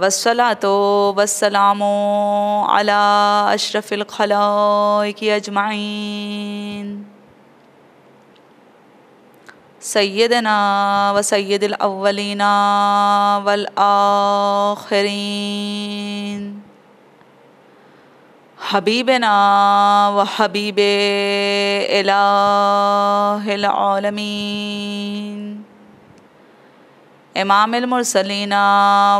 वसलात वसलामो अला अशरफ़िलखल की अजमाइन सैदना व सैदलवलिना वलआखरीन हबीबना व हबीब एलामीन إمام المرسلين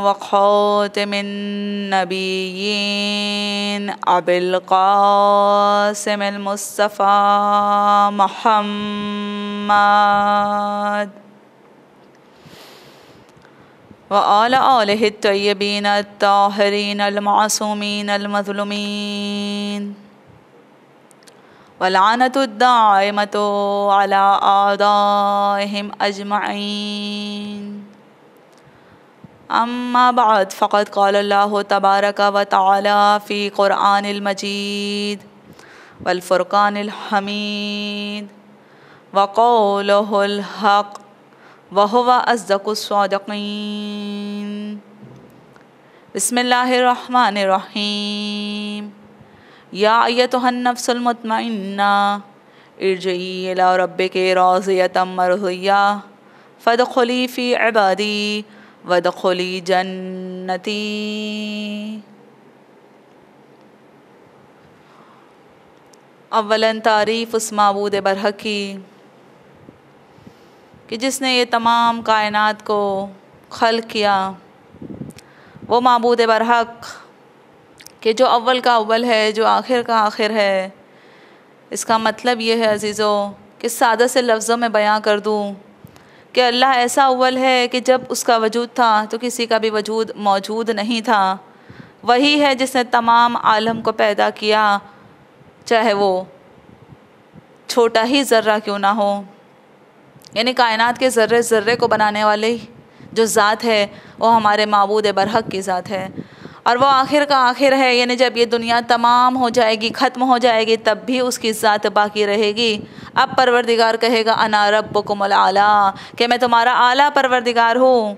وخاتم النبيين أبي القاسم المصطفى محمد وآل آله الطيبين الطاهرين المعصومين المظلومين ولعنة الدائمة على أعدائهم أجمعين أما بعد فقد قال الله تبارك وتعالى في قرآن المجيد والفرقان الحميد وقوله الحق وهو أصدق الصادقين بسم الله الرحمن الرحيم يا أيتها النفس المطمئنة ارجعي إلى ربك راضية مرضية فادخلي في عبادي वदखली जन्नती अवला तारीफ़ उस मबूद बरहक की कि जिसने ये तमाम कायनात को खल किया वो मबूद बरहक कि जो अव्वल का अव्वल है जो आखिर का आखिर है इसका मतलब ये है अज़ीज़ों कि सादा से लफ्ज़ों में बयां कर दूँ कि अल्लाह ऐसा अव्वल है कि जब उसका वजूद था तो किसी का भी वजूद मौजूद नहीं था वही है जिसने तमाम आलम को पैदा किया चाहे वो छोटा ही ज़र्रा क्यों ना हो यानी कायनात के ज़र्रे ज़र्रे को बनाने वाले जो ज़ात है वो हमारे मबूद बरहक की ज़ात है और वह आखिर का आखिर है यानी जब ये दुनिया तमाम हो जाएगी ख़त्म हो जाएगी तब भी उसकी ज़ात बाकी रहेगी अब परवरदिगार कहेगा अना रब कुमल आला कि मैं तुम्हारा आला परवरदिगार हूँ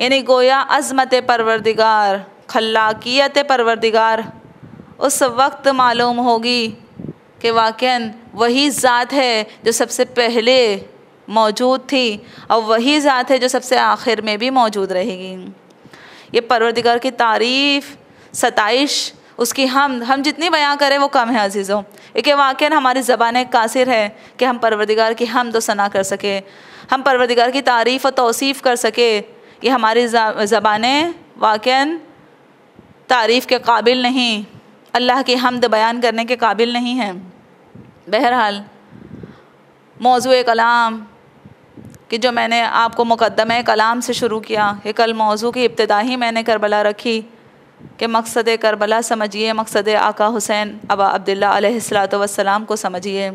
यानी गोया अजमत परवरदिगार खलाकियत परवरदिगार उस वक्त मालूम होगी कि वाक़ वही ज़ात है जो सबसे पहले मौजूद थी और वही ज़ात है जो सबसे आखिर में भी मौजूद रहेगी ये परवरदिगार की तारीफ़ सताइश उसकी हम हम जितनी बयां करें वो कम है अजीज़ों एक वाक़ हमारी ज़बान कासिर है कि हम परवरदिगार की हम तो सना कर सके हम परवरदिगार की तारीफ़ और तोसीफ़ कर सके ये हमारी ज़बान वाक़ तारीफ़ के काबिल नहीं अल्लाह की हमद बयान करने के काबिल नहीं हैं बहरहाल मौजू कलाम कि जो मैंने आपको मुकदम कलाम से शुरू किया कल मौजू की इब्तदा ही मैंने करबला रखी कि मकसद करबला समझिए मकसद आका हुसैन अबा अब्दुल्लात वसलाम को समझिए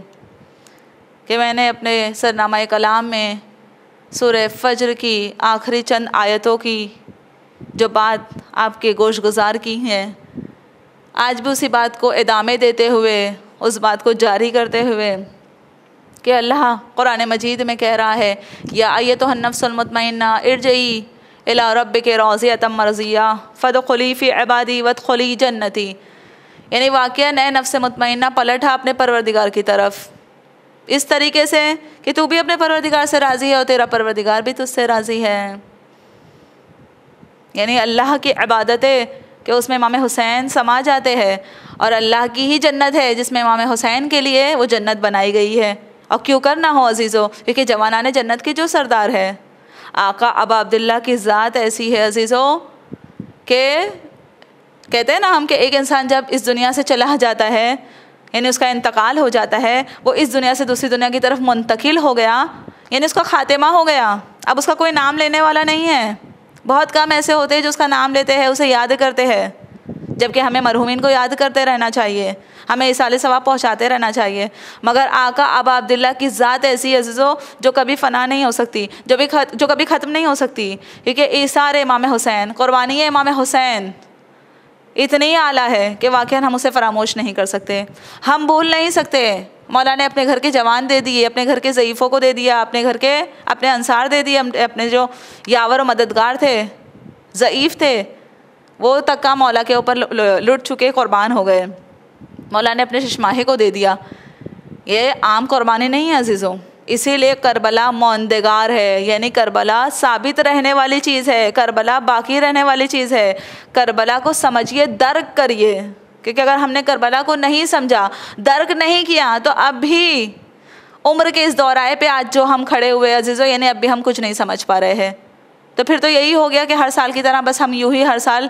कि मैंने अपने सरनामा कलाम में सुर फजर की आखिरी चंद आयतों की जो बात आपके गोश गुजार की हैं आज भी उसी बात को इदामे देते हुए उस बात को जारी करते हुए कि अल्लाह कुरान मजीद में कह रहा है या आइए तो हन्नफ़सलमतमैना इर्जई अला रब के रोज़ तम मरजिया फ़द खलीफ़ी आबादी वत खली जन्नती यानी वाक़ नए नफ्स मतमैना पलटा अपने परवरदिगार की तरफ इस तरीके से कि तू भी अपने परवरदिगार से राज़ी है और तेरा परवरदिगार भी तुझसे राज़ी है यानी अल्लाह की इबादतें कि उसमें इमाम हुसैन समा जाते हैं और अल्लाह की ही जन्नत है जिसमें इमाम हुसैन के लिए वो जन्नत बनाई गई है और क्यों करना हो अजीज़ों क्योंकि जवाना ने जन्नत के जो सरदार है आका अब अब्दुल्ला की ज़ात ऐसी है अजीज़ों के कहते हैं ना हम कि एक इंसान जब इस दुनिया से चला जाता है यानी उसका इंतकाल हो जाता है वो इस दुनिया से दूसरी दुनिया की तरफ मुंतकिल हो गया यानी उसका खातिमा हो गया अब उसका कोई नाम लेने वाला नहीं है बहुत कम ऐसे होते हैं जो उसका नाम लेते हैं उसे याद करते हैं जबकि हमें मरहूमिन को याद करते रहना चाहिए हमें इसाल सवाब पहुँचाते रहना चाहिए मगर आका अब अब्दुल्ला की ज़ात ऐसी अजीज़ो जो कभी फ़ना नहीं हो सकती जो भी खत, जो कभी ख़त्म नहीं हो सकती क्योंकि ईसार इमाम हुसैन क़ुरबानी इमाम हुसैन इतने ही आला है कि वाक़ हम उसे फरामोश नहीं कर सकते हम भूल नहीं सकते मौला ने अपने घर के जवान दे दिए अपने घर के ज़यीफ़ों को दे दिया अपने घर के अपने अंसार दे दिए अपने जो यावर और मददगार थे ज़यीफ़ थे वो तक्का मौला के ऊपर लुट चुके कुर्बान हो गए मौला ने अपने शशमाहे को दे दिया ये आम कुर्बानी नहीं है अजीज़ों इसीलिए करबला मौनदगार है यानी करबला साबित रहने वाली चीज़ है करबला बाकी रहने वाली चीज़ है करबला को समझिए दर्क करिए क्योंकि अगर हमने करबला को नहीं समझा दर्क नहीं किया तो अब भी उम्र के इस दौराए पे आज जो हम खड़े हुए अजीज़ों यानी अब भी हम कुछ नहीं समझ पा रहे हैं तो फिर तो यही हो गया कि हर साल की तरह बस हम यूँ ही हर साल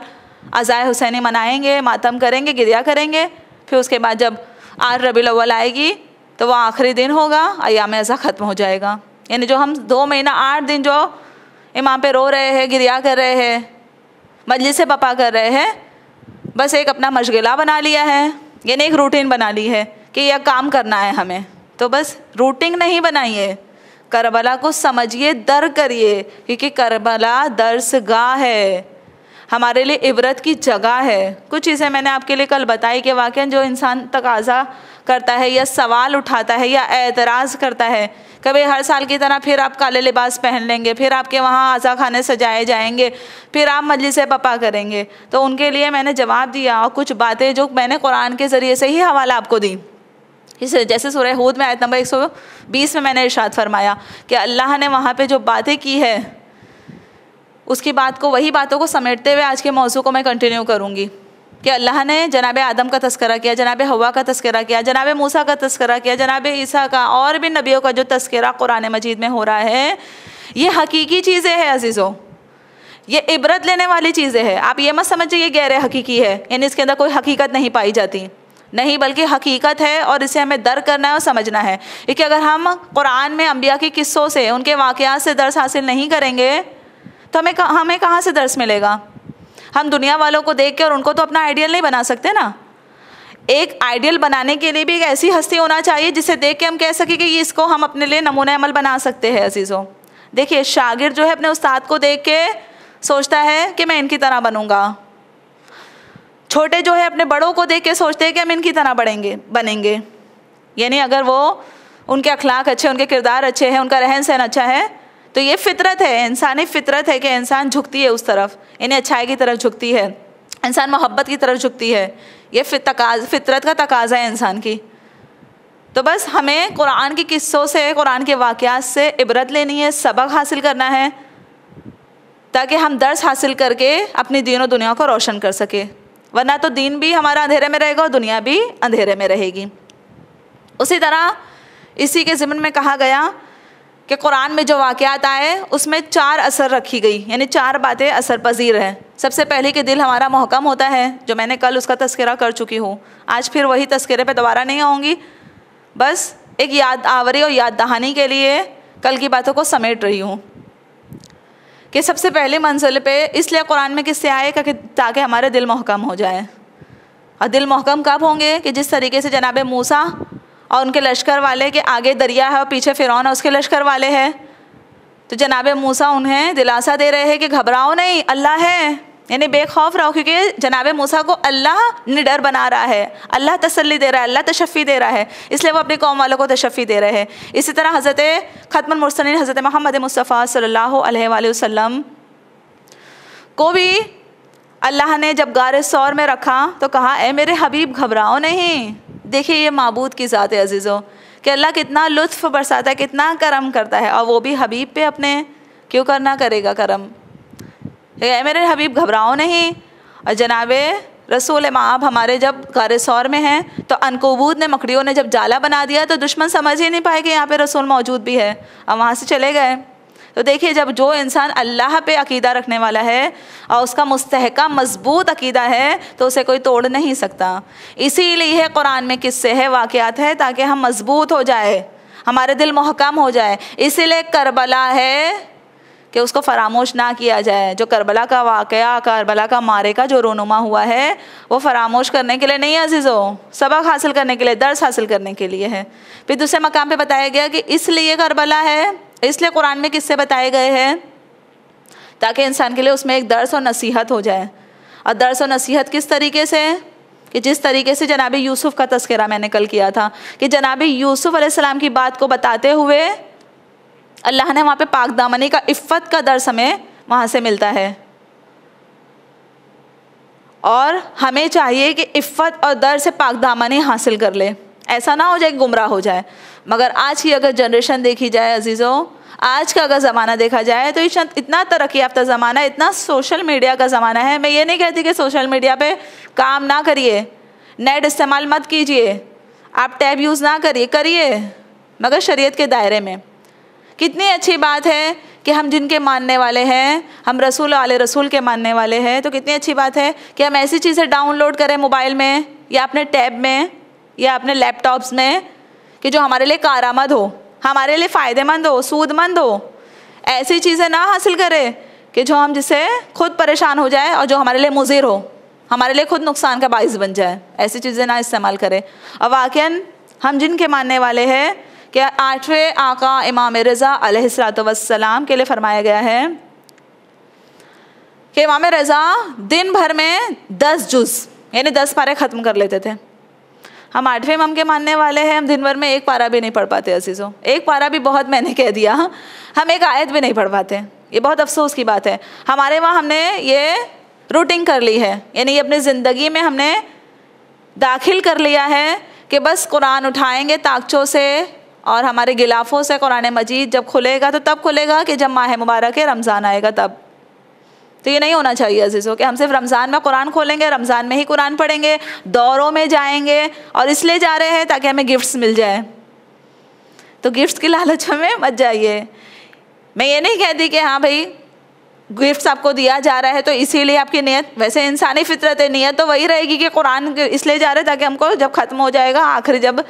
अज़ाय हुसैनी मनाएंगे मातम करेंगे गिरिया करेंगे फिर उसके बाद जब आर रबी अव्वल आएगी तो वह आखिरी दिन होगा अयाम अज़ा ख़त्म हो जाएगा यानी जो हम दो महीना आठ दिन जो इमाम पे रो रहे हैं गिरिया कर रहे हैं मजलिस से पपा कर रहे हैं बस एक अपना मशगला बना लिया है यानी एक रूटीन बना ली है कि यह काम करना है हमें तो बस रूटीन नहीं बनाइए करबला को समझिए दर करिए क्योंकि करबला दर्स गाह है हमारे लिए इबरत की जगह है कुछ चीज़ें मैंने आपके लिए कल बताई कि वाक़ जो इंसान तकाजा करता है या सवाल उठाता है या एतराज़ करता है कभी हर साल की तरह फिर आप काले लिबास पहन लेंगे फिर आपके वहाँ आज़ा खाने सजाए जाएंगे फिर आप मजलिस पपा करेंगे तो उनके लिए मैंने जवाब दिया और कुछ बातें जो मैंने कुरान के ज़रिए से ही हवाला आपको दी इस जैसे सुरह हूद में आयत नंबर 120 में मैंने इर्शाद फरमाया कि अल्लाह ने वहाँ पे जो बातें की है उसकी बात को वही बातों को समेटते हुए आज के मौसू को मैं कंटिन्यू करूँगी कि अल्लाह ने जनाब आदम का तस्करा किया जनाब हवा का तस्करा किया जनाब मूसा का तस्करा किया जनाब ईसा का और भी नबियों का जो तस्करा कुरान मजीद में हो रहा है ये हकीकी चीज़ें हैं अजीज़ों ये इबरत लेने वाली चीज़ें हैं आप ये मत समझिए ये गैर हकीकी है यानी इसके अंदर कोई हकीकत नहीं पाई जाती नहीं बल्कि हकीकत है और इसे हमें दर करना है और समझना है क्योंकि अगर हम कुरान में अम्बिया के किस्सों से उनके वाक़ से दर्स हासिल नहीं करेंगे तो हमें हमें कहाँ से दर्श मिलेगा हम दुनिया वालों को देख के और उनको तो अपना आइडियल नहीं बना सकते ना एक आइडियल बनाने के लिए भी एक ऐसी हस्ती होना चाहिए जिसे देख के हम कह सकें कि इसको हम अपने लिए नमूना अमल बना सकते हैं अजीज़ों देखिए शागिर जो है अपने उस्ताद को देख के सोचता है कि मैं इनकी तरह बनूँगा छोटे जो है अपने बड़ों को देख के सोचते हैं कि हम इनकी तरह बढ़ेंगे बनेंगे यानी अगर वो उनके अखलाक अच्छे उनके किरदार अच्छे हैं उनका रहन सहन अच्छा है तो ये फितरत है इंसानी फितरत है कि इंसान झुकती है उस तरफ इन्हें अच्छाई की तरफ झुकती है इंसान मोहब्बत की तरफ झुकती है ये फितरत का तकाजा है इंसान की तो बस हमें कुरान के किस्सों से कुरान के वाक़ात से इबरत लेनी है सबक हासिल करना है ताकि हम दर्स हासिल करके अपनी दीनों दुनिया को रोशन कर सके वरना तो दीन भी हमारा अंधेरे में रहेगा और दुनिया भी अंधेरे में रहेगी उसी तरह इसी के ज़िम्मन में कहा गया कि कुरान में जो वाक़ात आए उसमें चार असर रखी गई यानी चार बातें असर पजीर हैं सबसे पहले कि दिल हमारा महकम होता है जो मैंने कल उसका तस्करा कर चुकी हूँ आज फिर वही तस्करे पे दोबारा नहीं आऊँगी बस एक याद आवरी और याद दहानी के लिए कल की बातों को समेट रही हूँ कि सबसे पहले मंजिल पे इसलिए कुरान में किससे आए कि ताकि हमारे दिल महकम हो जाए और दिल महकम कब होंगे कि जिस तरीके से जनाब मूसा और उनके लश्कर वाले के आगे दरिया है और पीछे फ़िरौन है उसके लश्कर वाले हैं तो जनाब मूसा उन्हें दिलासा दे रहे हैं कि घबराओ नहीं अल्लाह है यानी बेखौफ रहो क्योंकि जनाब मूसा को अल्लाह निडर बना रहा है अल्लाह तसल्ली दे रहा है अल्लाह तशफ़ी दे रहा है इसलिए वो अपनी कौम वालों को तशफ़ी दे रहे हैं इसी तरह हज़रत ख़तम मुसनिन हज़रत महमद मुस्तफ़ा सल्ला वसम को भी अल्लाह ने जब गार सौर में रखा तो कहा ए मेरे हबीब घबराओ नहीं देखिए ये मबूद की ज़ात अज़ीज़ों कि अल्लाह कितना लुत्फ़ बरसाता है कितना करम करता है और वो भी हबीब पे अपने क्यों करना करेगा करम मेरे हबीब घबराओ नहीं और जनाब रसूल माब हमारे जब सौर में हैं तो अनकबूद ने मकड़ियों ने जब जाला बना दिया तो दुश्मन समझ ही नहीं पाए कि यहाँ पे रसूल मौजूद भी है और वहाँ से चले गए तो देखिए जब जो इंसान अल्लाह पे अकीदा रखने वाला है और उसका मुस्तहका मजबूत अकीदा है तो उसे कोई तोड़ नहीं सकता इसीलिए कुरान में किस्से है वाक़ात है ताकि हम मजबूत हो जाए हमारे दिल महकम हो जाए इसीलिए करबला है कि उसको फरामोश ना किया जाए जो करबला का वाक़ करबला का मारे का जो रोनुमा हुआ है वो फरामोश करने के लिए नहीं अजीज़ो सबक हासिल करने के लिए दर्स हासिल करने के लिए है फिर दूसरे मकाम पर बताया गया कि इसलिए करबला है इसलिए कुरान में किससे बताए गए हैं ताकि इंसान के लिए उसमें एक दर्स और नसीहत हो जाए और दर्स और नसीहत किस तरीके से कि जिस तरीके से जनाब यूसुफ़ का तस्करा मैंने कल किया था कि जनाब यूसुफ़ अलैहिस्सलाम की बात को बताते हुए अल्लाह ने वहाँ पे पाक दामनी का इफ़त का दर्स हमें वहाँ से मिलता है और हमें चाहिए कि इफ़त और दर से पाक दामनी हासिल कर ले ऐसा ना हो जाए गुमराह हो जाए मगर आज की अगर जनरेशन देखी जाए अजीज़ों आज का अगर ज़माना देखा जाए तो इतना तरक्की याफ्ता ज़माना है इतना सोशल मीडिया का ज़माना है मैं ये नहीं कहती कि सोशल मीडिया पे काम ना करिए नेट इस्तेमाल मत कीजिए आप टैब यूज़ ना करिए करिए मगर शरीयत के दायरे में कितनी अच्छी बात है कि हम जिनके मानने वाले हैं हम रसूल वाले रसूल के मानने वाले हैं तो कितनी अच्छी बात है कि हम ऐसी चीज़ें डाउनलोड करें मोबाइल में या अपने टैब में या अपने लैपटॉप्स में कि जो हमारे लिए कारामद हो हमारे लिए फ़ायदेमंद हो सूदमंद हो ऐसी चीज़ें ना हासिल करें कि जो हम जिससे खुद परेशान हो जाए और जो हमारे लिए मुजिर हो हमारे लिए खुद नुकसान का बायस बन जाए ऐसी चीज़ें ना इस्तेमाल करें और वाक़ हम जिनके मानने वाले हैं कि आठवें आका इमाम रज़ा अलतम के लिए फ़रमाया गया है कि इमाम रज़ा दिन भर में दस जुज़ यानी दस पारे ख़त्म कर लेते थे हम आठवें इमाम के मानने वाले हैं हम दिन भर में एक पारा भी नहीं पढ़ पाते अजीज़ों एक पारा भी बहुत मैंने कह दिया हम एक आयत भी नहीं पढ़ पाते ये बहुत अफसोस की बात है हमारे वहाँ हमने ये रूटिंग कर ली है यानी ये अपनी ज़िंदगी में हमने दाखिल कर लिया है कि बस कुरान उठाएंगे ताकचों से और हमारे गिलाफ़ों से कुरान मजीद जब खुलेगा तो तब खुलेगा कि जब माह मुबारक है रमज़ान आएगा तब तो ये नहीं होना चाहिए अजीज़ों कि हम सिर्फ रमज़ान में कुरान खोलेंगे रमज़ान में ही कुरान पढ़ेंगे दौरों में जाएंगे और इसलिए जा रहे हैं ताकि हमें गिफ्ट्स मिल जाए तो गिफ्ट्स की लालच में मत जाइए मैं ये नहीं कहती कि हाँ भाई गिफ्ट्स आपको दिया जा रहा है तो इसीलिए आपकी नीयत वैसे इंसानी फितरत है नीयत तो वही रहेगी कि कुरान इसलिए जा रहे ताकि हमको जब ख़त्म हो जाएगा आखिर जब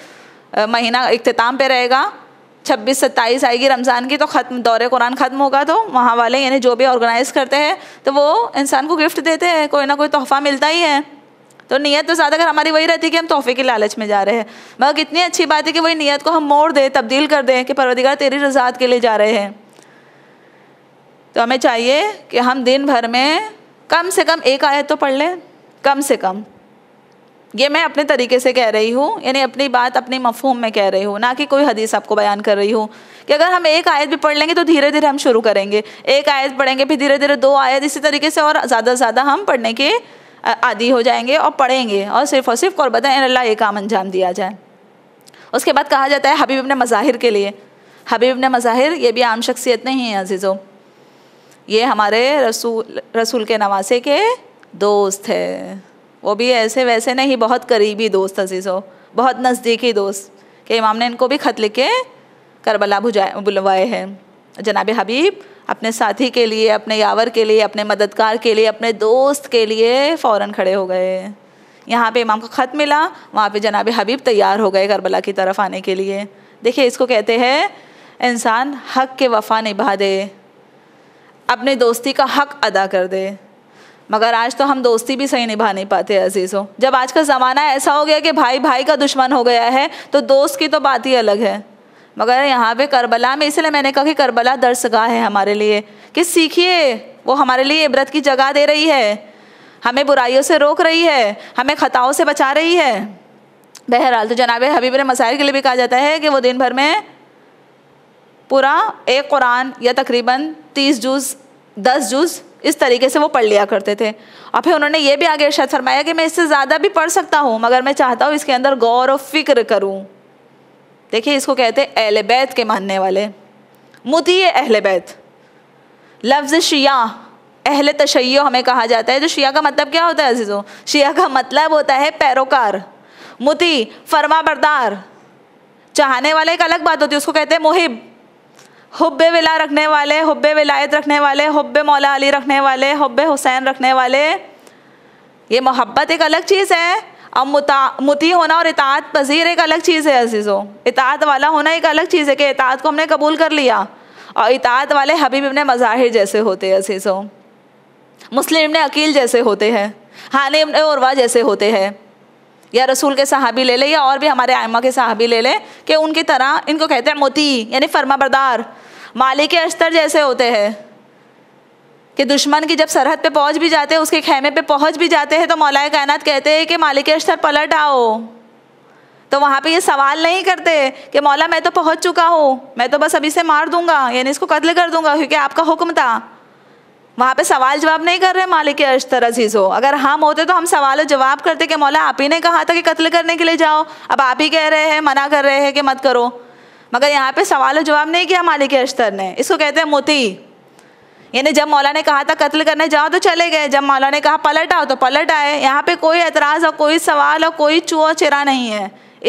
महीना इख्ताम पे रहेगा छब्बीस सत्ताईस आएगी रमज़ान की तो ख़त्म दौरे कुरान ख़त्म होगा तो वहाँ वाले यानी जो भी ऑर्गेनाइज़ करते हैं तो वो इंसान को गिफ्ट देते हैं कोई ना कोई तोहफ़ा मिलता ही है तो नीयत तो ज़्यादातर हमारी वही रहती है कि हम तोहफे की लालच में जा रहे हैं मगर कितनी अच्छी बात है कि वही नीयत को हम मोड़ दें तब्दील कर दें कि परवदिगार तेरी रजात के लिए जा रहे हैं तो हमें चाहिए कि हम दिन भर में कम से कम एक आयत तो पढ़ लें कम से कम ये मैं अपने तरीके से कह रही हूँ यानी अपनी बात अपने मफहूम में कह रही हूँ ना कि कोई हदीस आपको बयान कर रही हूँ कि अगर हम एक आयत भी पढ़ लेंगे तो धीरे धीरे हम शुरू करेंगे एक आयत पढ़ेंगे फिर धीरे धीरे दो आयत इसी तरीके से और ज़्यादा से ज़्यादा हम पढ़ने के आदि हो जाएंगे और पढ़ेंगे और सिर्फ और सिर्फ कौरबत अल्लाह ये काम अंजाम दिया जाए उसके बाद कहा जाता है हबीब ने मज़ाहिर के लिए हबीब ने मज़ाहिर ये भी आम शख्सियत नहीं है अजीज़ों ये हमारे रसूल रसूल के नवासे के दोस्त है वो भी ऐसे वैसे नहीं बहुत करीबी दोस्त हो बहुत नज़दीकी दोस्त कि इमाम ने इनको भी ख़त लिख के करबला भुजाए बुलवाए हैं जनाब हबीब अपने साथी के लिए अपने यावर के लिए अपने मददगार के लिए अपने दोस्त के लिए फ़ौर खड़े हो गए यहाँ पे इमाम को ख़त मिला वहाँ पे जनाब हबीब तैयार हो गए करबला की तरफ आने के लिए देखिए इसको कहते हैं इंसान हक के वफा निभा दे अपने दोस्ती का हक अदा कर दे मगर आज तो हम दोस्ती भी सही निभा नहीं पाते अजीज़ों जब आज का ज़माना ऐसा हो गया कि भाई भाई का दुश्मन हो गया है तो दोस्त की तो बात ही अलग है मगर यहाँ पे करबला में इसलिए मैंने कहा कि करबला दर्शगा है हमारे लिए कि सीखिए वो हमारे लिए इबरत की जगह दे रही है हमें बुराइयों से रोक रही है हमें खताओं से बचा रही है बहरहाल तो जनाब हबीब ने मसाइल के लिए भी कहा जाता है कि वो दिन भर में पूरा एक कुरान या तकरीबन तीस जूज दस जूज़ इस तरीके से वो पढ़ लिया करते थे और फिर उन्होंने ये भी आगे इर्शाद फरमाया कि मैं इससे ज़्यादा भी पढ़ सकता हूँ मगर मैं चाहता हूँ इसके अंदर गौर और फिक्र करूँ देखिए इसको कहते हैं अहल बैत के मानने वाले मुती अहल बैत लफ्ज़ शिया अहल तशैय हमें कहा जाता है जो शिया का मतलब क्या होता है अजीज़ों शिया का मतलब होता है पैरोकार मुती फरमा बरदार चाहने वाले एक अलग बात होती है उसको कहते हैं मुहिब हुब्बे विला रखने वाले हुब्बे विलायत रखने वाले हुब्बे मौला अली रखने वाले हुब्बे हुसैन रखने वाले ये मोहब्बत एक अलग चीज़ है अब मुता मुती होना और इतात पजीर एक अलग चीज़ है अजीज़ों इतात वाला होना एक अलग चीज़ है कि इतात को हमने कबूल कर लिया और इतात वाले हबीब इबन मज़ाहिर जैसे होते हैं अजीज़ों मुस्लिम इबन अकील जैसे होते हैं हानि इबन उर्वा जैसे होते हैं या रसूल के सहाबी ले लें या और भी हमारे आयमा के सहाबी ले लें कि उनकी तरह इनको कहते हैं मोती यानी फर्मा बरदार मालिक अस्तर जैसे होते हैं कि दुश्मन की जब सरहद पे पहुंच भी जाते हैं उसके खेमे पे पहुंच भी जाते हैं तो मौलाए कायनात कहते हैं कि मालिक अस्तर पलट आओ तो वहाँ पे ये सवाल नहीं करते कि मौला मैं तो पहुँच चुका हूँ मैं तो बस अभी से मार दूंगा यानी इसको कत्ल कर दूंगा क्योंकि आपका हुक्म था वहाँ पे सवाल जवाब नहीं कर रहे मालिक अश्तर अजीज हो अगर हम होते तो हम सवाल जवाब करते कि मौला आप ही ने कहा था कि कत्ल करने के लिए जाओ अब आप ही कह रहे हैं मना कर रहे हैं कि मत करो मगर यहाँ पे सवाल जवाब नहीं किया मालिक अश्तर ने इसको कहते हैं मोती यानी जब मौला ने कहा था कत्ल करने जाओ तो चले गए जब मौला ने कहा पलट आओ तो पलट आए यहाँ पे कोई एतराज़ और कोई सवाल और कोई चुह चिरा नहीं है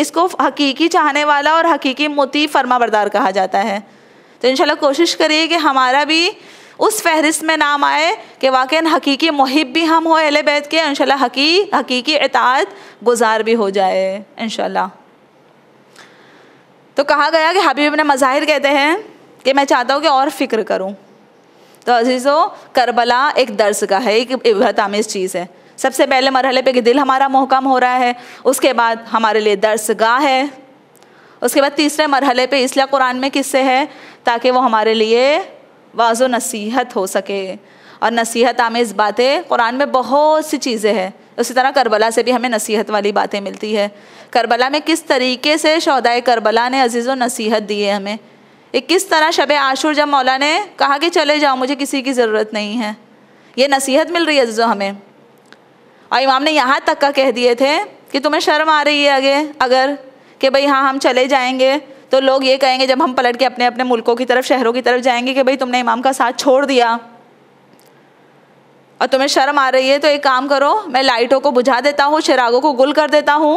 इसको हकीकी चाहने वाला और हकीकी मोती फर्मा बरदार कहा जाता है तो इंशाल्लाह कोशिश करिए कि हमारा भी उस फहरिस्त में नाम आए कि वाक़ हकीकी मुहिब भी हम हो अहल बैत के इन हकी हकीकी अतात गुजार भी हो जाए इन तो कहा गया कि हबीब ने मज़ाहिर कहते हैं कि मैं चाहता हूँ कि और फ़िक्र करूँ तो अजीज़ो करबला एक दर्ज का है एक इबरत आमेज़ चीज़ है सबसे पहले मरहले पे कि दिल हमारा मोहकम हो रहा है उसके बाद हमारे लिए दर्स गाह है उसके बाद तीसरे मरहले पे इसलिए कुरान में किस्से हैं ताकि वो हमारे लिए वाजो नसीहत हो सके और नसीहत आमेज़ बातें कुरान में बहुत सी चीज़ें हैं उसी तरह करबला से भी हमें नसीहत वाली बातें मिलती है करबला में किस तरीके से शहदाय करबला ने अजीज़ व नसीहत दी है हमें एक किस तरह शब आशुर जब मौला ने कहा कि चले जाओ मुझे किसी की ज़रूरत नहीं है ये नसीहत मिल रही है अजीज़ों हमें और इमाम ने यहाँ तक का कह दिए थे कि तुम्हें शर्म आ रही है आगे अगर कि भाई हाँ हम चले जाएंगे तो लोग ये कहेंगे जब हम पलट के अपने अपने मुल्कों की तरफ शहरों की तरफ जाएंगे कि भाई तुमने इमाम का साथ छोड़ दिया और तुम्हें शर्म आ रही है तो एक काम करो मैं लाइटों को बुझा देता हूँ चिरागों को गुल कर देता हूँ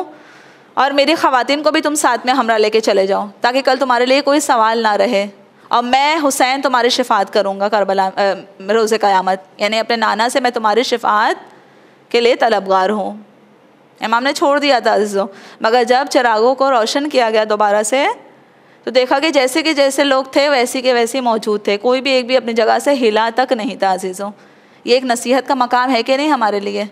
और मेरी ख़वान को भी तुम साथ में हमरा लेके चले जाओ ताकि कल तुम्हारे लिए कोई सवाल ना रहे और मैं हुसैन तुम्हारी शिफात करूँगा करबला रोज़ क़यामत यानी अपने नाना से मैं तुम्हारी शिफात के लिए तलबगार हूँ इमाम ने छोड़ दिया था अज़ो मगर जब चिरागों को रोशन किया गया दोबारा से तो देखा कि जैसे के जैसे लोग थे वैसे के वैसे मौजूद थे कोई भी एक भी अपनी जगह से हिला तक नहीं था अजीज़ों ये एक नसीहत का मकाम है कि नहीं हमारे लिए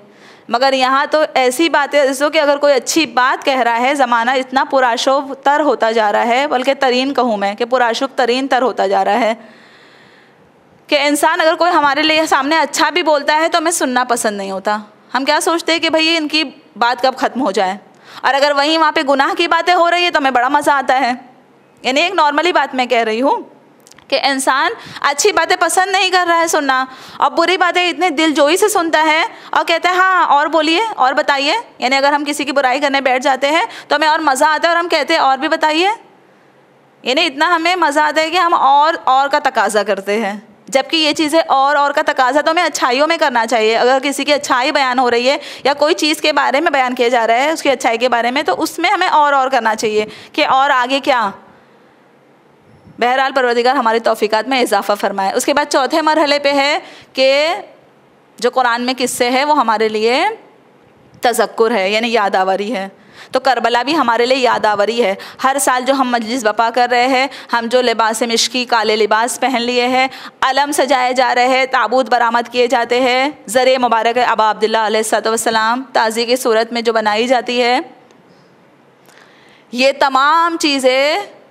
मगर यहाँ तो ऐसी बातें अजीज़ों कि अगर कोई अच्छी बात कह रहा है ज़माना इतना पुराशोभ तर होता जा रहा है बल्कि तरीन कहूँ मैं कि पुराशुभ तरीन तर होता जा रहा है कि इंसान अगर कोई हमारे लिए सामने अच्छा भी बोलता है तो हमें सुनना पसंद नहीं होता हम क्या सोचते हैं कि भाई इनकी बात कब ख़त्म हो जाए और अगर वहीं वहाँ पे गुनाह की बातें हो रही है तो हमें बड़ा मज़ा आता है यानी एक नॉर्मली बात मैं कह रही हूँ कि इंसान अच्छी बातें पसंद नहीं कर रहा है सुनना और बुरी बातें इतने दिलजोई से सुनता है और कहते हैं हाँ और बोलिए और बताइए यानी अगर हम किसी की बुराई करने बैठ जाते हैं तो हमें और मज़ा आता है और हम कहते हैं और भी बताइए यानी इतना हमें मज़ा आता है कि हम और और का तकाजा करते हैं जबकि ये चीज़ें और और का तकाजा तो हमें अच्छाइयों में करना चाहिए अगर किसी की अच्छाई बयान हो रही है या कोई चीज़ के बारे में बयान किया जा रहा है उसकी अच्छाई के बारे में तो उसमें हमें और और करना चाहिए कि और आगे क्या बहरहाल परवरदिगार हमारी तोफ़ीक़ात में इजाफ़ा फरमाए उसके बाद चौथे मरहले पे है कि जो कुरान में किस्से हैं वो हमारे लिए तजक्र है यानी यादावरी है तो करबला भी हमारे लिए यादावरी है हर साल जो हम मजलिस बपा कर रहे हैं हम जो लिबास मिश्की काले लिबास पहन लिए हैं अलम सजाए जा रहे हैं ताबूत बरामद किए जाते हैं ज़र मुबारक अबा अब्दुल्लासलाम ताज़ी की सूरत में जो बनाई जाती है ये तमाम चीज़ें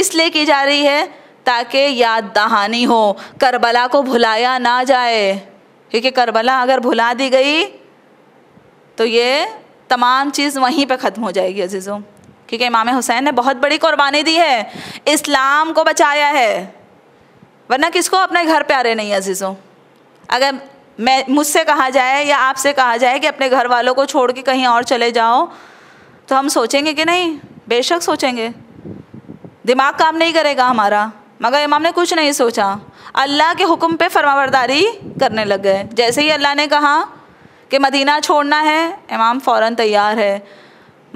इसलिए की जा रही है ताकि याद दहानी हो करबला को भुलाया ना जाए क्योंकि करबला अगर भुला दी गई तो ये तमाम चीज़ वहीं पे ख़त्म हो जाएगी अजीज़ों क्योंकि इमाम हुसैन ने बहुत बड़ी कुर्बानी दी है इस्लाम को बचाया है वरना किसको अपने घर प्यारे नहीं अजीज़ों अगर मैं मुझसे कहा जाए या आपसे कहा जाए कि अपने घर वालों को छोड़ के कहीं और चले जाओ तो हम सोचेंगे कि नहीं बेशक सोचेंगे दिमाग काम नहीं करेगा हमारा मगर इमाम ने कुछ नहीं सोचा अल्लाह के हुक्म पे फरमावरदारी करने लग गए जैसे ही अल्लाह ने कहा कि मदीना छोड़ना है इमाम फ़ौर तैयार है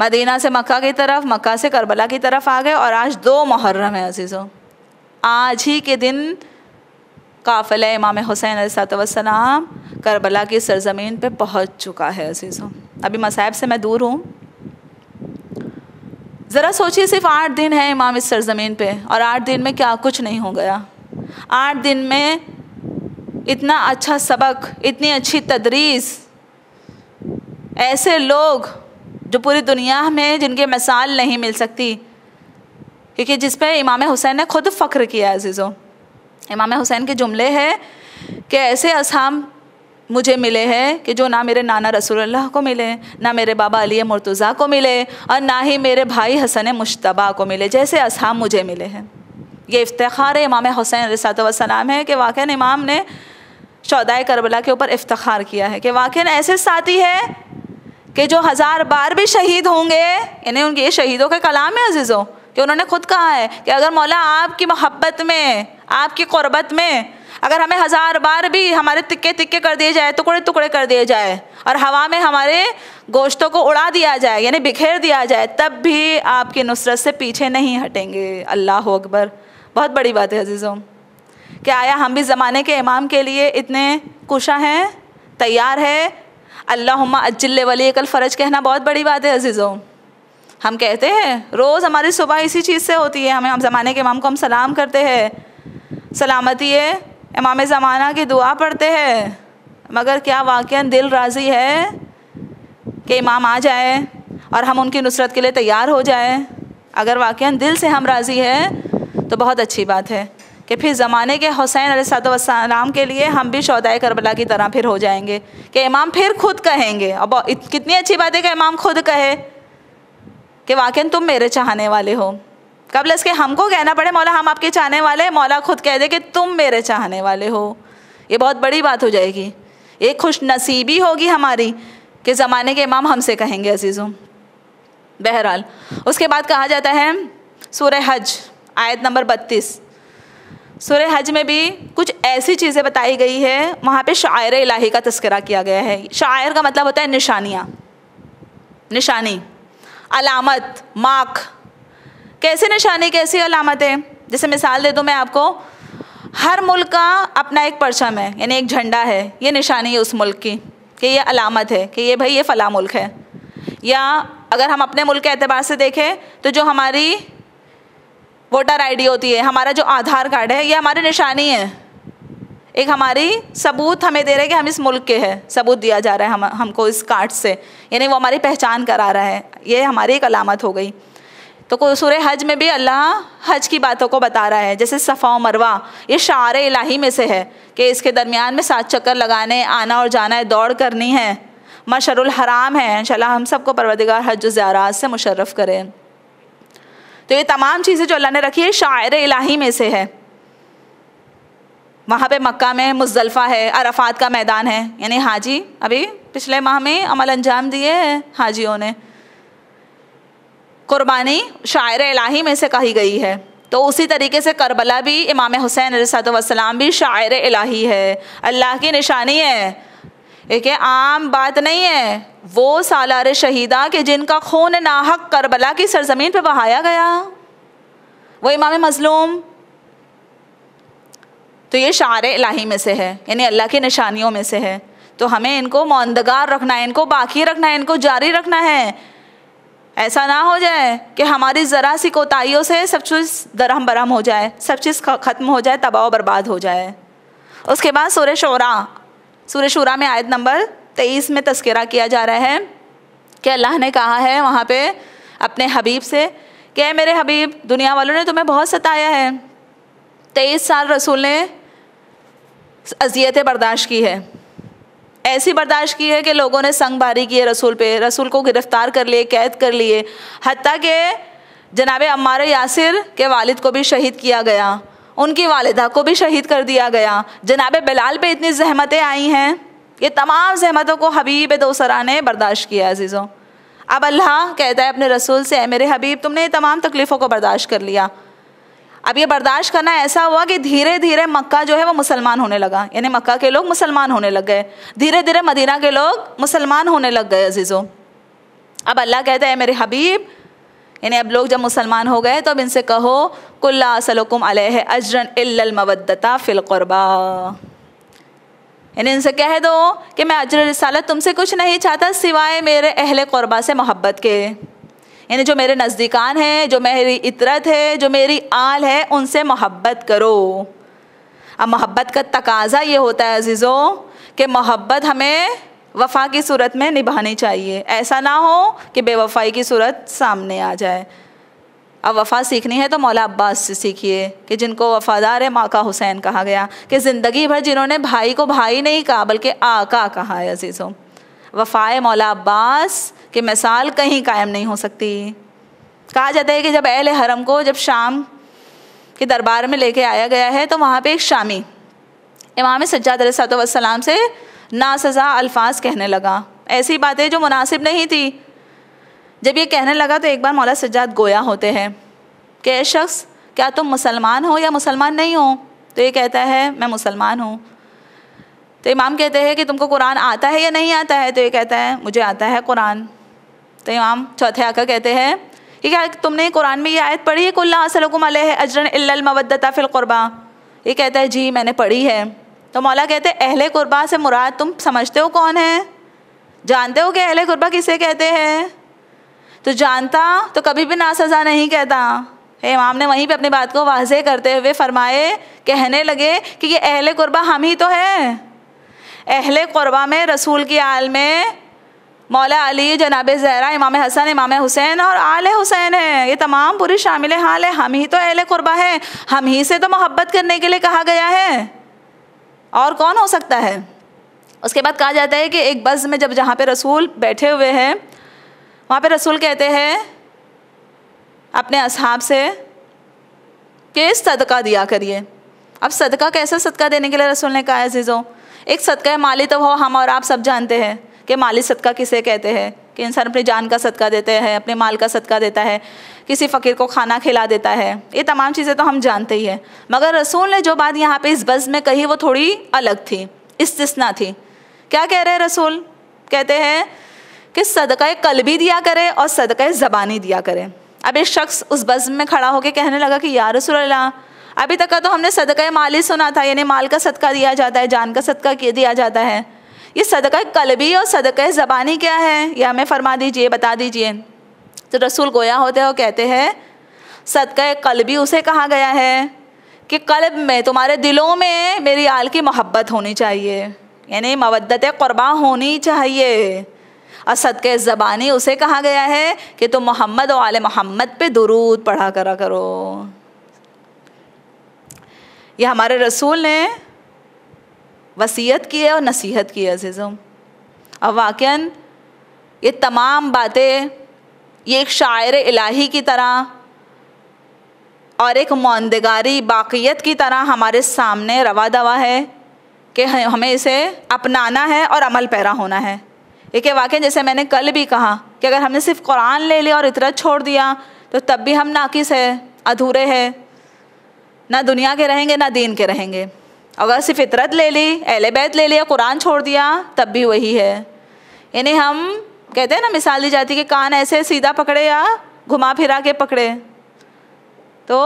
मदीना से मक्का की तरफ मक्का से करबला की तरफ आ गए और आज दो मुहर्रम है अजीज़ों आज ही के दिन काफिल इमाम हुसैन सलाम करबला की सरजमीन पे पहुंच चुका है अजीज़ों अभी मसाइब से मैं दूर हूँ જરા સોચે સિત્ત આઠ દિન હે ઇમામ ઇસ સરઝમીન પે ઓર આઠ દિન મેં ક્યા કુછ નહીં હો ગયા આઠ દિન મેં ઇતના અચ્છા સબક ઇતની અચ્છી તદરીસ એસે લોગ જો પૂરી દુનિયા મેં જિનકે મિસાલ નહીં મિલ સકતી કે કે جس પે ઇમામ હુસૈન ને ખુદ ફખર કિયા અઝીઝો ઇમામ હુસૈન કે જુમલે હે કે એસે અસામ मुझे मिले हैं कि जो ना मेरे नाना अल्लाह को मिले ना मेरे बाबा अली मुर्तज़ा को मिले और ना ही मेरे भाई हसन मुशतबा को मिले जैसे असहाम मुझे मिले हैं ये इफ्तार इमाम हुसैन रसातम है कि वाक़ इमाम ने शौदाय करबला के ऊपर इफ्तार किया है कि वाक़ ऐसे साथी है कि जो हज़ार बार भी शहीद होंगे इन्हें उनके ये शहीदों के कलाम है अजीज़ों कि उन्होंने खुद कहा है कि अगर मौला आपकी मोहब्बत में आपकी क़ुरबत में अगर हमें हज़ार बार भी हमारे तिक्के तिक्के कर दिए जाए टुकड़े टुकड़े कर दिए जाए और हवा में हमारे गोश्तों को उड़ा दिया जाए यानी बिखेर दिया जाए तब भी आपकी नुसरत से पीछे नहीं हटेंगे अल्लाह अकबर बहुत बड़ी बात है अजीज़ों क्या आया हम भी ज़माने के इमाम के लिए इतने कुशा हैं तैयार है अल्लाह अज्जिल वली कल फ़र्ज कहना बहुत बड़ी बात है अजीज़ों हम कहते हैं रोज़ हमारी सुबह इसी चीज़ से होती है हमें हम ज़माने के इमाम को हम सलाम करते हैं सलामती है इमाम ज़माना की दुआ पढ़ते हैं मगर क्या वाक़ दिल राज़ी है कि इमाम आ जाए और हम उनकी नुसरत के लिए तैयार हो जाए अगर वाक़ दिल से हम राज़ी हैं तो बहुत अच्छी बात है कि फिर ज़माने के हुसैन अलैहिस्सलाम के लिए हम भी शौदाय करबला की तरह फिर हो जाएंगे कि इमाम फिर खुद कहेंगे अब कितनी अच्छी बात है कि इमाम खुद कहे कि वाक़ तुम मेरे चाहने वाले हो कबल इसके हमको कहना पड़े मौला हम आपके चाहने वाले हैं मौला खुद कह दे कि तुम मेरे चाहने वाले हो ये बहुत बड़ी बात हो जाएगी एक खुश नसीबी होगी हमारी कि ज़माने के इमाम हमसे कहेंगे अजीज़ों बहरहाल उसके बाद कहा जाता है सूर्य हज आयत नंबर बत्तीस सूर्य हज में भी कुछ ऐसी चीज़ें बताई गई है वहाँ पे शायर इलाही का तस्करा किया गया है शायर का मतलब होता है निशानियाँ निशानी अलामत माख कैसे निशाने कैसी अलामतें जैसे मिसाल दे दूँ मैं आपको हर मुल्क का अपना एक परचम है यानी एक झंडा है ये निशानी है उस मुल्क की कि ये अलामत है कि ये भाई ये फ़ला मुल्क है या अगर हम अपने मुल्क के अतबार से देखें तो जो हमारी वोटर आईडी होती है हमारा जो आधार कार्ड है ये हमारी निशानी है एक हमारी सबूत हमें दे रहे हैं कि हम इस मुल्क के हैं सबूत दिया जा रहा है हम हमको इस कार्ड से यानी वो हमारी पहचान करा रहा है ये हमारी एक अलामत हो गई तो सूर हज में भी अल्लाह हज की बातों को बता रहा है जैसे सफ़ा मरवा ये शार इलाही में से है कि इसके दरमियान में सात चक्कर लगाने आना और जाना है दौड़ करनी है मशरुल हराम है इंशाल्लाह हम सबको परवदिगार हज ज़्यारात से मुशर्रफ़ करें तो ये तमाम चीज़ें जो अल्लाह ने रखी है शार इलाही में से है वहाँ पे मक्का में मुजलफ़ा है अरफात का मैदान है यानी हाजी अभी पिछले माह में अमल अंजाम दिए हैं हाजियों ने कुर्बानी शायर इलाही में से कही गई है तो उसी तरीके से करबला भी इमाम हुसैन रसतम भी शायर इलाही है अल्लाह की निशानी है एक आम बात नहीं है वो सालार शहीदा के जिनका खून नाहक करबला की सरजमीन पर बहाया गया वो इमाम मजलूम तो ये शार इलाही में से है यानी अल्लाह की निशानियों में से है तो हमें इनको मौदगार रखना है इनको बाकी रखना है इनको जारी रखना है ऐसा ना हो जाए कि हमारी ज़रा सी कोताहीियों से सब चीज़ दरहम बरहम हो जाए सब चीज़ ख़त्म हो जाए तबाह बर्बाद हो जाए उसके बाद सूर्य शरा सूर्य शुरा में आयत नंबर तेईस में तस्करा किया जा रहा है कि अल्लाह ने कहा है वहाँ पे अपने हबीब से कि मेरे हबीब दुनिया वालों ने तुम्हें बहुत सताया है तेईस साल रसूल ने अजियतें बर्दाश्त की है ऐसी बर्दाश्त की है कि लोगों ने संगबारी की है रसूल पे रसूल को गिरफ्तार कर लिए कैद कर लिए हती के जनाब अमार यासिर के वालिद को भी शहीद किया गया उनकी वालदा को भी शहीद कर दिया गया जनाब बिलाल पे इतनी जहमतें आई हैं ये तमाम जहमतों को हबीब दोसरा ने बर्दाश्त किया अजीज़ों अब अल्लाह कहता है अपने रसूल से मेरे हबीब तुमने ये तमाम तकलीफ़ों को बर्दाश्त कर लिया अब ये बर्दाश्त करना ऐसा हुआ कि धीरे धीरे मक्का जो है वो मुसलमान होने लगा यानी मक्का के लोग मुसलमान होने लग गए धीरे धीरे मदीना के लोग मुसलमान होने लग गए अजीज़ों अब अल्लाह कहते हैं मेरे हबीब यानी अब लोग जब मुसलमान हो गए तो अब इनसे कहो कुल्लासलकुम अलह अजरन इल्लमवदता फ़िलक़ुरबा यानी इनसे कह दो कि मैं अजर रसालत तुमसे कुछ नहीं चाहता सिवाय मेरे अहल क़ौरबा से मोहब्बत के यानी जो मेरे नज़दीकान हैं जो मेरी इतरत है जो मेरी आल है उनसे मोहब्बत करो अब मोहब्बत का तकाजा ये होता है अजीज़ों कि मोहब्बत हमें वफा की सूरत में निभानी चाहिए ऐसा ना हो कि बेवफाई की सूरत सामने आ जाए अब वफ़ा सीखनी है तो मौला अब्बास से सीखिए कि जिनको वफ़ादार है माका हुसैन कहा गया कि ज़िंदगी भर जिन्होंने भाई को भाई नहीं कहा बल्कि आका कहा है अजीज़ों वफ़ाए मौला अब्बास की मिसाल कहीं कायम नहीं हो सकती कहा जाता है कि जब अहल हरम को जब शाम के दरबार में लेके आया गया है तो वहाँ पे एक शामी इमाम सज्जाद सलाम से नासज़ा अल्फाज कहने लगा ऐसी बातें जो मुनासिब नहीं थी जब ये कहने लगा तो एक बार मौला सज्जाद गोया होते हैं कि शख्स क्या तुम मुसलमान हो या मुसलमान नहीं हो तो ये कहता है मैं मुसलमान हूँ तो इमाम कहते हैं कि तुमको कुरान आता है या नहीं आता है तो ये कहता है मुझे आता है कुरान तो इमाम चौथे आका कहते हैं कि क्या तुमने कुरान में ये आयत पढ़ी है कुल्लासलकुम अजरन इल्लमवदता फिलकुरबा ये कहता है जी मैंने पढ़ी है तो मौला कहते हैं अहले कुरबा से मुराद तुम समझते हो कौन है जानते हो कि अहले कुरबा किसे कहते हैं तो जानता तो कभी भी नासजा नहीं कहता इमाम ने वहीं पे अपनी बात को वाजे करते हुए फरमाए कहने लगे कि ये अहले कुरबा हम ही तो हैं अहल क़ुरबा में रसूल की आल में मौला अली जनाब जहरा इमाम हसन इमाम हुसैन और आले हुसैन हैं ये तमाम पूरी शामिल हाल है हम ही तो अहल क़ुरबा है हम ही से तो मोहब्बत करने के लिए कहा गया है और कौन हो सकता है उसके बाद कहा जाता है कि एक बस में जब जहाँ पर रसूल बैठे हुए हैं वहाँ पर रसूल कहते हैं अपने असहाब से कि सदका दिया करिए अब सदका कैसे सदका देने के लिए रसूल ने कहा है अजीज़ों एक सदका माली तो वो हम और आप सब जानते हैं कि माली सदका किसे कहते हैं कि इंसान अपनी जान का सदका देते हैं अपने माल का सदका देता है किसी फ़कीर को खाना खिला देता है ये तमाम चीज़ें तो हम जानते ही हैं मगर रसूल ने जो बात यहाँ पे इस बज़ में कही वो थोड़ी अलग थी इस्तना थी क्या कह रहे हैं रसूल कहते हैं कि सदका कलबी दिया करे और सदका ज़बानी दिया करे अब एक शख्स उस बज़ में खड़ा होकर कहने लगा कि या रसूल अल्लाह अभी तक का तो हमने सदका माली सुना था यानी माल का सदका दिया जाता है जान का सदका दिया जाता है ये सदका कलबी और सदका ज़बानी क्या है यह हमें फरमा दीजिए बता दीजिए तो रसूल गोया होते हैं और कहते हैं सदका कलबी उसे कहा गया है कि कल्ब में तुम्हारे दिलों में मेरी आल की मोहब्बत होनी चाहिए यानी मवदत क़ुरबा होनी चाहिए और सदक़ ज़बानी उसे कहा गया है कि तुम मोहम्मद और आल मोहम्मद पे दुरूद पढ़ा करा करो ये हमारे रसूल ने वसीयत की है और नसीहत की है अजीज़म और वाक़ ये तमाम बातें ये एक शायर इलाही की तरह और एक मंदगारी बाक़ियत की तरह हमारे सामने रवा दवा है कि हमें इसे अपनाना है और अमल पैरा होना है एक वाक़ जैसे मैंने कल भी कहा कि अगर हमने सिर्फ कुरान ले लिया और इतना छोड़ दिया तो तब भी हम नाकिस है अधूरे है ना दुनिया के रहेंगे ना दीन के रहेंगे अगर सिर्फ इतरत ले ली अहल बैत ले लिया कुरान छोड़ दिया तब भी वही है यानी हम कहते हैं ना मिसाल दी जाती कि कान ऐसे सीधा पकड़े या घुमा फिरा के पकड़े तो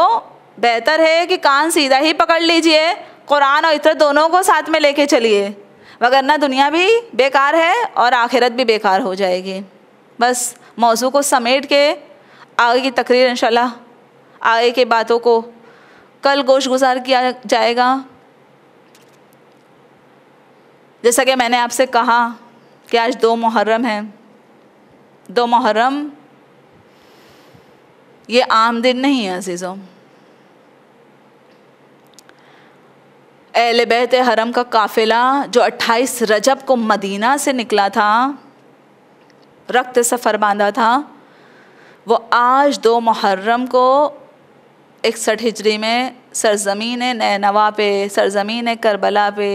बेहतर है कि कान सीधा ही पकड़ लीजिए कुरान और इतरत दोनों को साथ में लेके चलिए मगर ना दुनिया भी बेकार है और आखिरत भी बेकार हो जाएगी बस मौजू को समेट के आगे की तकरीर इंशाल्लाह आगे के बातों को कल गोश गुजार किया जाएगा जैसा कि मैंने आपसे कहा कि आज दो मुहर्रम है दो मुहर्रम ये आम दिन नहीं है अजीज़ों अहल बहत हरम का काफ़िला जो 28 रजब को मदीना से निकला था रक्त सफ़र बांधा था वो आज दो मुहर्रम को इकसठ हिजरी में सरजमीन नवा पे सरजमीन करबला पे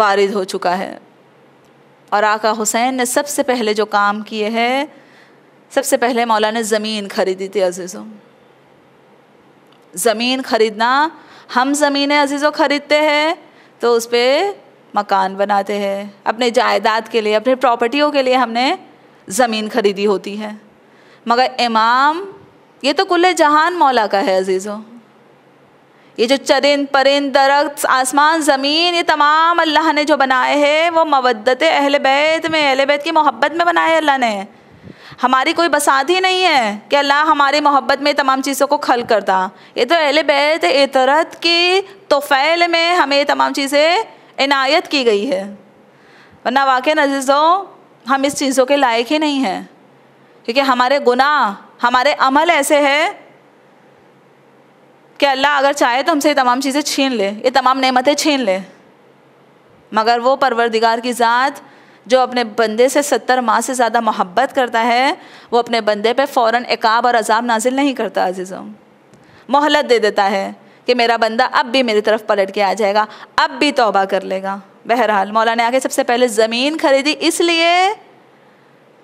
वारिद हो चुका है और आका हुसैन ने सबसे पहले जो काम किए हैं सबसे पहले मौला ने ज़मीन खरीदी थी अजीज़ों ज़मीन ख़रीदना हम ज़मीन अजीज़ों ख़रीदते हैं तो उस पर मकान बनाते हैं अपने जायदाद के लिए अपने प्रॉपर्टियों के लिए हमने ज़मीन खरीदी होती है मगर इमाम ये तो कुल्ले जहान मौला का है अजीज़ों ये जो चरिंद परिंद दरख्त आसमान ज़मीन ये तमाम अल्लाह ने जो बनाए हैं वो मवदत अहल बैत में अहल बैत की मोहब्बत में बनाए है अल्लाह ने हमारी कोई बसात ही नहीं है कि अल्लाह हमारी मोहब्बत में तमाम चीज़ों को खल करता ये तो अहल बैत इतरत की तोफ़ैल में हमें तमाम चीज़ें इनायत की गई है वरना वाक़ नजीज़ों हम इस चीज़ों के लायक ही नहीं हैं क्योंकि हमारे गुनाह हमारे अमल ऐसे हैं कि अल्लाह अगर चाहे तो हमसे ये तमाम चीज़ें छीन ले ये तमाम नेमतें छीन ले मगर वो परवरदिगार की ज़ात जो अपने बंदे से सत्तर माह से ज़्यादा मोहब्बत करता है वो अपने बंदे पे फ़ौर एकाब और अजाब नाजिल नहीं करता अजीज़ों मोहलत दे देता है कि मेरा बंदा अब भी मेरी तरफ पलट के आ जाएगा अब भी तोबा कर लेगा बहरहाल मौलाना ने आगे सबसे पहले ज़मीन खरीदी इसलिए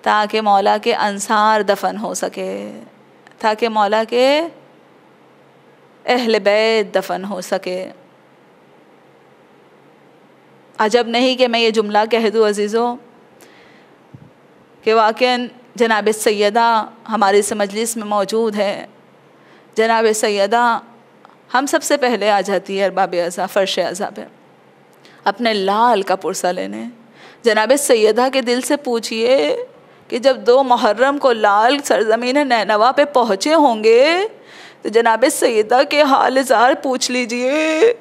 ताकि मौला के अंसार दफन हो सके ताकि मौला के अहल बैत दफन हो सके अजब नहीं कि मैं ये जुमला कह दूँ अज़ीज़ों के वाक़ जनाब सैदा हमारे इस मजलिस में मौजूद है जनाब सैदा हम सबसे पहले आ जाती है अरबाब अज़ा फ़र्श अज़ा पे अपने लाल का पुरसा लेने जनाब सैदा के दिल से पूछिए कि जब दो मुहर्रम को लाल सरजमीन नैनवा पे पहुँचे होंगे तो जनाब सैदा के हाल जार पूछ लीजिए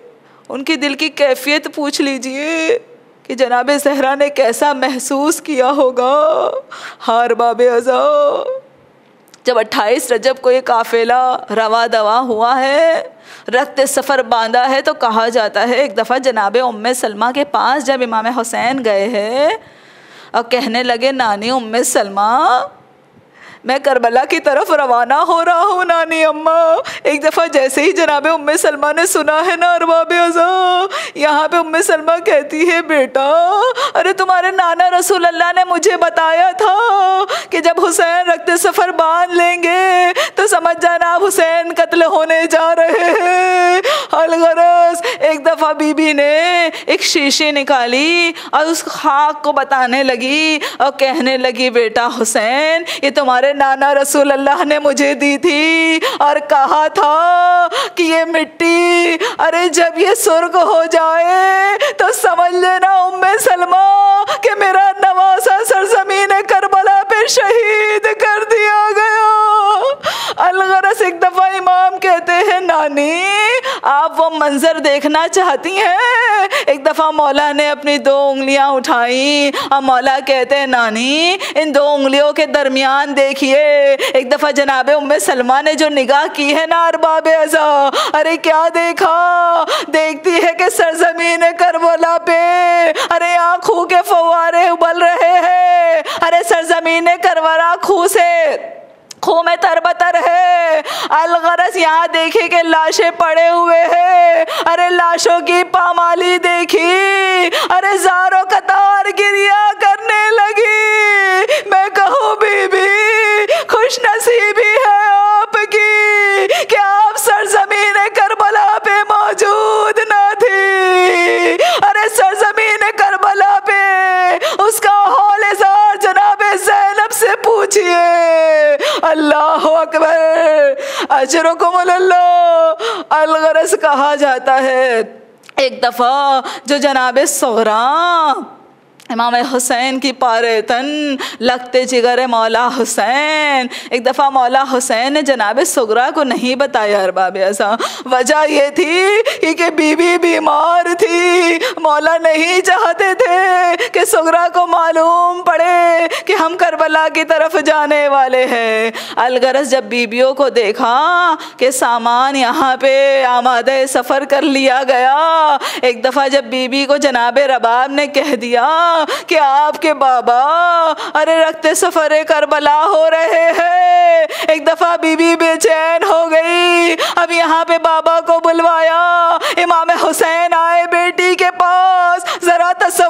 उनकी दिल की कैफियत पूछ लीजिए कि जनाब सहरा ने कैसा महसूस किया होगा हार बाब अज़ा जब 28 रजब को ये काफ़िला रवा दवा हुआ है रक्त सफ़र बांधा है तो कहा जाता है एक दफ़ा जनाब उम सलमा के पास जब इमाम हुसैन गए हैं और कहने लगे नानी उम्मे सलमा मैं करबला की तरफ रवाना हो रहा हूँ नानी अम्मा एक दफ़ा जैसे ही जनाब उम्मे सलमा ने सुना है ना अरबाब अज़ा यहाँ पे उम्मे सलमा कहती है बेटा अरे तुम्हारे नाना रसूल अल्लाह ने मुझे बताया था कि जब हुसैन रक्त सफ़र बांध लेंगे तो समझ जाना आप हुसैन कत्ल होने जा रहे हैं अलगरस एक दफ़ा बीबी ने एक शीशी निकाली और उस खाक को बताने लगी और कहने लगी बेटा हुसैन ये तुम्हारे नाना रसूल अल्लाह ने मुझे दी थी और कहा था कि ये मिट्टी अरे जब ये सुर्ग हो जाए तो समझ लेना उम्मे सलमा कि मेरा नवासा सरजमीन करबला पे शहीद कर दिया गया अलगरस एक दफ़ा इमाम कहते हैं नानी आप वो मंज़र देखना चाहती हैं एक दफ़ा मौला ने अपनी दो उंगलियां उठाई और मौला कहते हैं नानी इन दो उंगलियों के दरमियान देखिए एक दफ़ा जनाब उम सलमा ने जो निगाह की है ना अरबाब अजा अरे क्या देखा देखती है कि सरजमीन करबला पे अरे आंखों के फवारे उबल रहे हैं अरे सरजमीन करवरा खू से खूह में तरबतर है अलगरस यहाँ देखे के लाशें पड़े हुए हैं अरे लाशों की पामाली देखी अरे जारो अजरों को मल्लो अलगरस कहा जाता है एक दफ़ा जो जनाब सोरा इमाम हुसैन की पारे तन लगते जिगर मौला हुसैन एक दफ़ा मौला हुसैन ने जनाब सगरा को नहीं बताया अरबाब ऐसा वजह यह थी कि बीबी बीमार थी मौला नहीं चाहते थे कि सुगरा को मालूम पड़े कि हम करबला की तरफ जाने वाले हैं अलगरस जब बीबियों को देखा कि सामान यहाँ पे आमादे सफ़र कर लिया गया एक दफ़ा जब बीबी को जनाब रबाब ने कह दिया कि आपके बाबा अरे रखते सफ़र करबला हो रहे हैं एक दफ़ा बीबी बेचैन हो गई अब यहाँ पे बाबा को बुलवाया इमाम हुसैन आए बेटी के पास जरा तस्व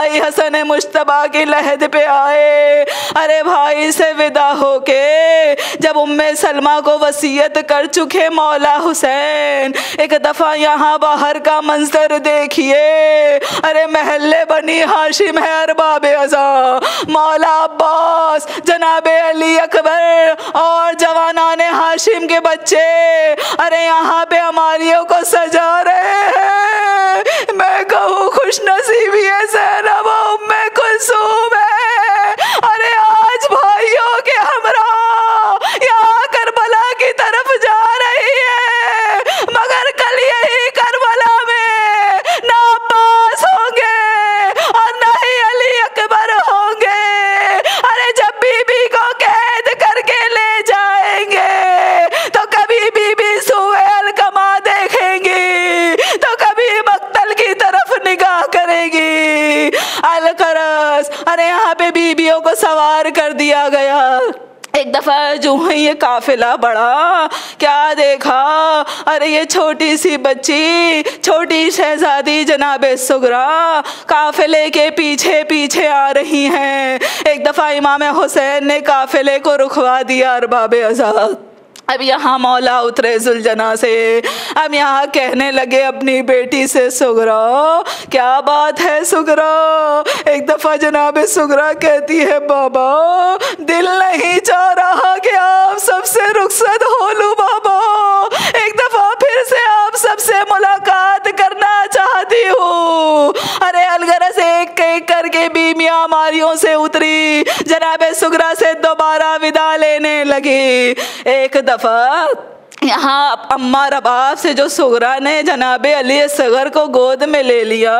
भाई हसन मुश्तबा की लहद पे आए अरे भाई से विदा होके जब उम्मे सलमा को वसीयत कर चुके मौला हुसैन एक दफ़ा यहाँ बाहर का मंजर देखिए अरे महल्ले बनी हाशिम है अरबाब अजा मौला अब्बास जनाब अली अकबर और ने हाशिम के बच्चे अरे यहाँ पे हमारियों को सजा रहे हैं कृष्ण सी बी एस है नमो मैं देखा जो ये काफिला बड़ा क्या देखा अरे ये छोटी सी बच्ची छोटी शहजादी जनाब सुगरा काफिले के पीछे पीछे आ रही हैं एक दफ़ा इमाम हुसैन ने काफिले को रुखवा दिया अरबाब आज़ाद अब यहाँ मौला उतरे जुलझना से अब यहाँ कहने लगे अपनी बेटी से सुगरा क्या बात है सुगरा एक दफ़ा जनाब सुगरा कहती है बाबा दिल नहीं चाह रहा कि आप सबसे रुखसत हो लूँ बाबा एक दफ़ा फिर से आप सबसे मुलाकात अरे अलगरस एक एक करके बीमिया मारियों से उतरी जनाबे सुगरा से दोबारा विदा लेने लगी एक दफ़ा यहाँ अम्मा रबाब से जो सुगरा ने जनाबे अली सगर को गोद में ले लिया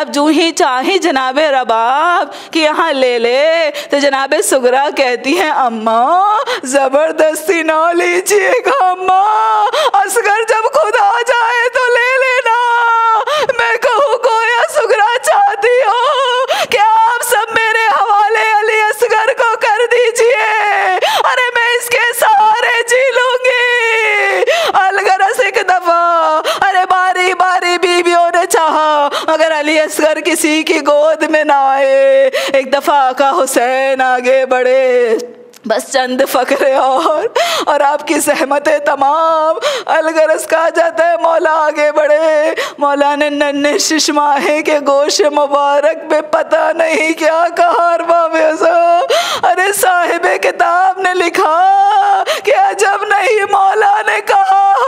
अब जू ही चाहे जनाब रबाब कि यहाँ ले ले तो जनाब सुगरा कहती हैं अम्मा ज़बरदस्ती ना लीजिएगा अम्मा असगर जब खुद आ जाए तो ले लेना मैं कहूँ गोया सुगरा चाहती हो कि आप सब मेरे हवाले अली असगर को कर दीजिए अरे मैं इसके सहारे जी लूंगी अलगरस एक दफा अरे बारी बारी बीबियों ने चाहा अगर अली असगर किसी की गोद में ना आए एक दफा आका हुसैन आगे बढ़े बस चंद फ़करे और और आपकी सहमत तमाम अलगरस कहा जाता है मौला आगे बढ़े मौला ने नन्हे शिशमाहे के गोश मुबारक में पता नहीं क्या कहा अरे साहिब किताब ने लिखा कि जब नहीं मौला ने कहा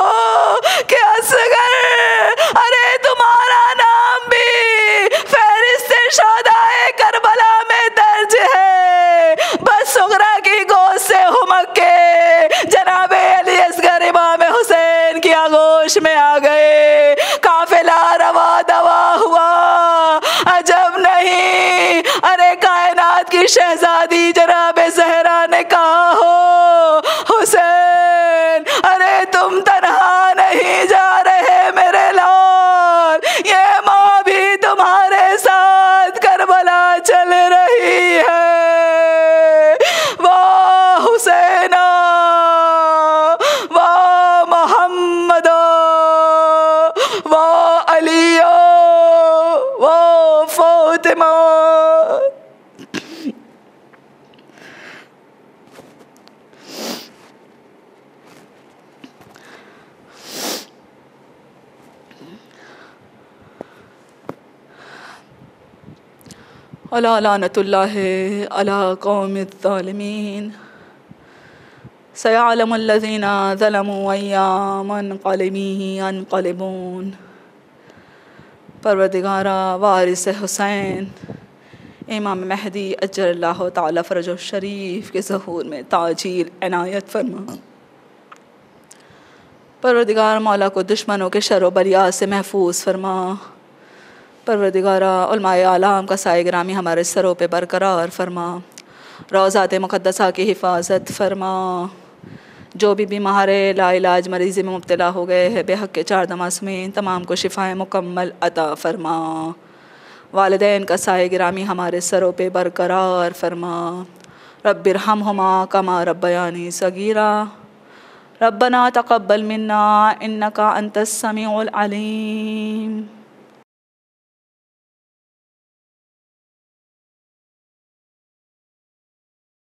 की शहजादी जनाब जहरा ने कहा हो हुसैन अरे तुम तनहा नहीं जा रहे मेरे लाल ये माँ भी तुम्हारे साथ करबला चल रही है वाह हुसैन वाह मोहम्मद वाह अली वाह फातिमा ألا لعنة الله على قوم الظالمين سيعلم الذين ظلموا أيام منقلبه ينقلبون پروردگارا وارث حسین امام مہدی اجر اللہ تعالیٰ فرج الشريف کے ظہور میں تاجیل عنایت فرما پروردگار مولا کو دشمنوں کے شر و بریا سے محفوظ فرما परवरदिगाराम का साय ग्रामी हमारे सरों पे बरकरार फरमा रोज़ात मुक़दसा की हिफाजत फरमा जो भी बीमार है लाइलाज मरीज़ी में मुबतला हो गए हैं बेहक के चार इन तमाम को शिफाएँ मुकम्मल अता फरमा वालदेन का साय ग्रामी हमारे सरों पे बरकरार फरमा हम हमा कमा रब्बयानी सगीरा रबना तकबल मन्ना इन्नका अंतस्समीउल अलीम